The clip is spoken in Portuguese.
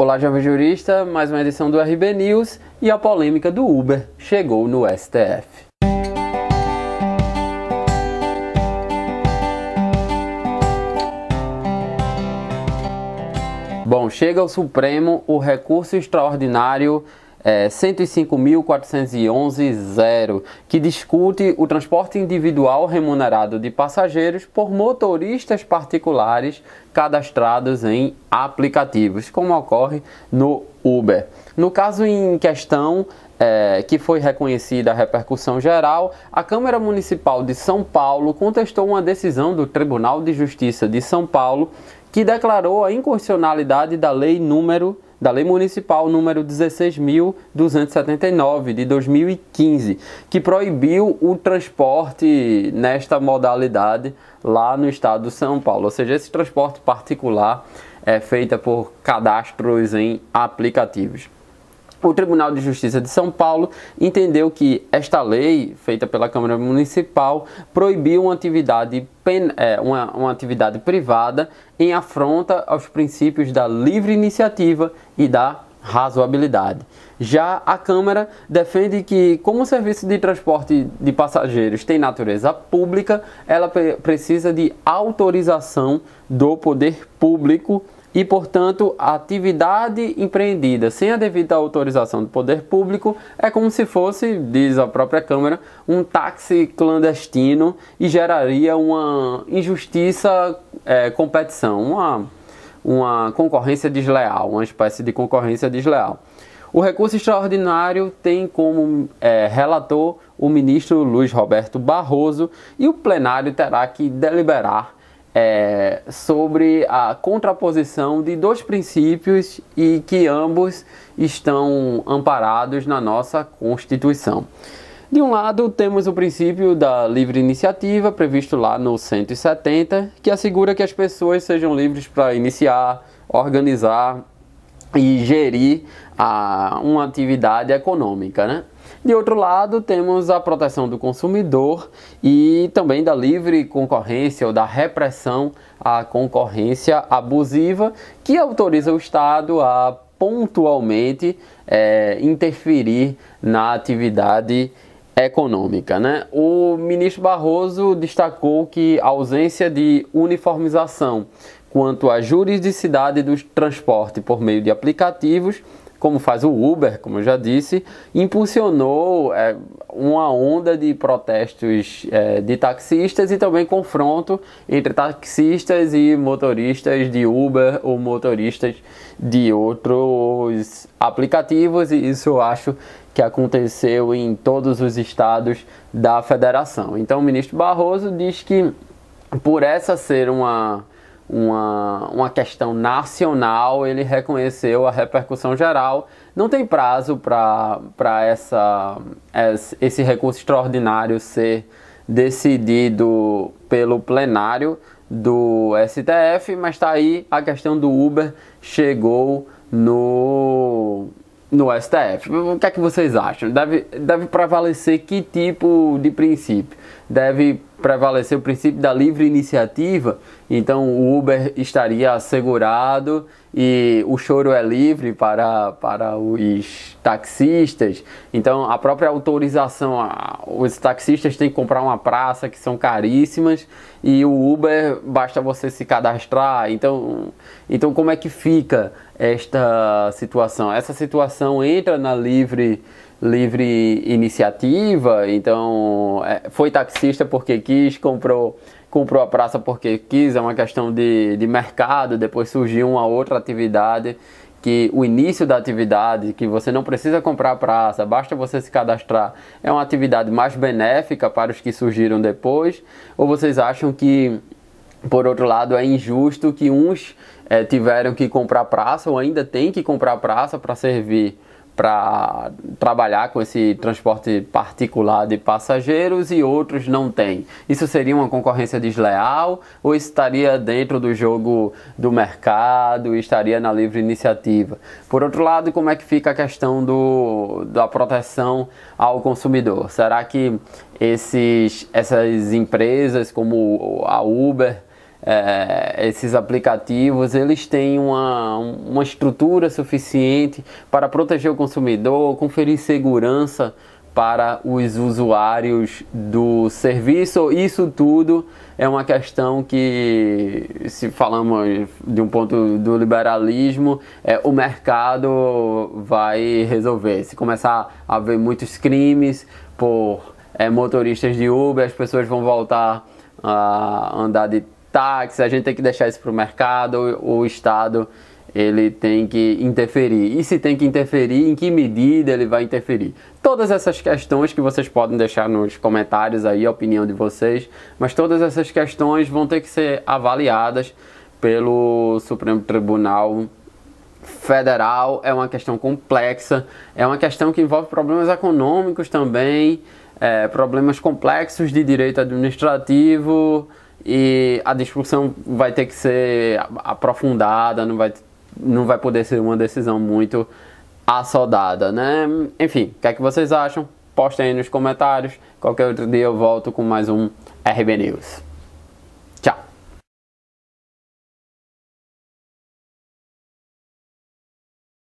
Olá, jovem jurista, mais uma edição do RB News e a polêmica do Uber chegou no STF. Bom, chega ao Supremo o recurso extraordinário é, 105.411.0, que discute o transporte individual remunerado de passageiros por motoristas particulares cadastrados em aplicativos, como ocorre no Uber. No caso em questão, é, que foi reconhecida a repercussão geral, a Câmara Municipal de São Paulo contestou uma decisão do Tribunal de Justiça de São Paulo que declarou a inconstitucionalidade da lei número da Lei Municipal número 16.279 de 2015, que proibiu o transporte nesta modalidade lá no estado de São Paulo. Ou seja, esse transporte particular é feito por cadastros em aplicativos. O Tribunal de Justiça de São Paulo entendeu que esta lei, feita pela Câmara Municipal, proibiu uma atividade, é, uma, uma atividade privada em afronta aos princípios da livre iniciativa e da razoabilidade. Já a Câmara defende que, como o serviço de transporte de passageiros tem natureza pública, ela precisa de autorização do poder público e, portanto, a atividade empreendida sem a devida autorização do poder público é como se fosse, diz a própria Câmara, um táxi clandestino e geraria uma injustiça é, competição, uma, uma concorrência desleal, uma espécie de concorrência desleal. O recurso extraordinário tem como é, relator o ministro Luiz Roberto Barroso e o plenário terá que deliberar é, sobre a contraposição de dois princípios e que ambos estão amparados na nossa Constituição. De um lado, temos o princípio da livre iniciativa, previsto lá no 170, que assegura que as pessoas sejam livres para iniciar, organizar e gerir a, ah, uma atividade econômica, né? De outro lado, temos a proteção do consumidor e também da livre concorrência ou da repressão à concorrência abusiva, que autoriza o Estado a pontualmente é, interferir na atividade econômica. Né? O ministro Barroso destacou que a ausência de uniformização quanto à juridicidade do transporte por meio de aplicativos, como faz o Uber, como eu já disse, impulsionou é, uma onda de protestos é, de taxistas e também confronto entre taxistas e motoristas de Uber ou motoristas de outros aplicativos, e isso eu acho que aconteceu em todos os estados da federação. Então, o ministro Barroso diz que, por essa ser uma uma, uma questão nacional, ele reconheceu a repercussão geral. Não tem prazo para pra essa, esse recurso extraordinário ser decidido pelo plenário do STF, mas está aí a questão do Uber chegou no no STF. O que é que vocês acham? Deve, deve prevalecer que tipo de princípio? Deve prevalecer o princípio da livre iniciativa? Então o Uber estaria assegurado e o choro é livre para, para os taxistas. Então, a própria autorização, a, os taxistas têm que comprar uma praça que são caríssimas e o Uber basta você se cadastrar. Então, então como é que fica esta situação? Essa situação entra na livre livre iniciativa, então é, foi taxista porque quis, comprou, comprou a praça porque quis, é uma questão de, de mercado, depois surgiu uma outra atividade que o início da atividade, que você não precisa comprar a praça, basta você se cadastrar, é uma atividade mais benéfica para os que surgiram depois? Ou vocês acham que, por outro lado, é injusto que uns é, tiveram que comprar praça ou ainda tem que comprar praça para servir para trabalhar com esse transporte particular de passageiros e outros não têm. Isso seria uma concorrência desleal ou estaria dentro do jogo do mercado, estaria na livre iniciativa? Por outro lado, como é que fica a questão do, da proteção ao consumidor? Será que esses, essas empresas como a Uber é, esses aplicativos eles têm uma, uma estrutura suficiente para proteger o consumidor, conferir segurança para os usuários do serviço. Isso tudo é uma questão que, se falamos de um ponto do liberalismo, é, o mercado vai resolver. Se começar a haver muitos crimes por é, motoristas de Uber, as pessoas vão voltar a andar de táxi, a gente tem que deixar isso para o mercado, o Estado ele tem que interferir. E se tem que interferir, em que medida ele vai interferir? Todas essas questões que vocês podem deixar nos comentários aí, a opinião de vocês, mas todas essas questões vão ter que ser avaliadas pelo Supremo Tribunal Federal. É uma questão complexa, é uma questão que envolve problemas econômicos também, é, problemas complexos de direito administrativo e a discussão vai ter que ser aprofundada, não vai, não vai poder ser uma decisão muito assodada, né? Enfim, o que é que vocês acham? Postem aí nos comentários. Qualquer outro dia eu volto com mais um RB News.